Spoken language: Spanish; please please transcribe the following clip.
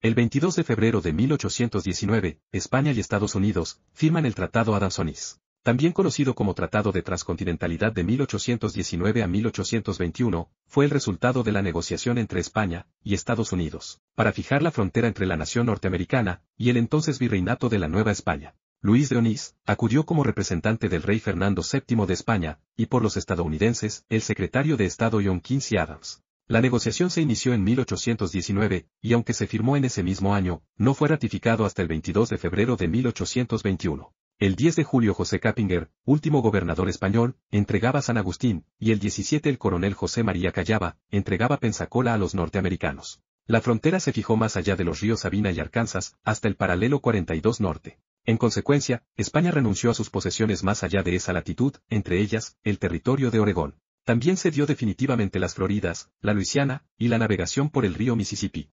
El 22 de febrero de 1819, España y Estados Unidos firman el Tratado Adams-Onis, también conocido como Tratado de Transcontinentalidad de 1819 a 1821, fue el resultado de la negociación entre España y Estados Unidos, para fijar la frontera entre la nación norteamericana y el entonces virreinato de la Nueva España. Luis de Onís acudió como representante del rey Fernando VII de España, y por los estadounidenses, el secretario de Estado John Quincy Adams. La negociación se inició en 1819, y aunque se firmó en ese mismo año, no fue ratificado hasta el 22 de febrero de 1821. El 10 de julio José Capinger, último gobernador español, entregaba San Agustín, y el 17 el coronel José María Callaba, entregaba Pensacola a los norteamericanos. La frontera se fijó más allá de los ríos Sabina y Arkansas, hasta el paralelo 42 norte. En consecuencia, España renunció a sus posesiones más allá de esa latitud, entre ellas, el territorio de Oregón. También se dio definitivamente las Floridas, la Luisiana, y la navegación por el río Mississippi.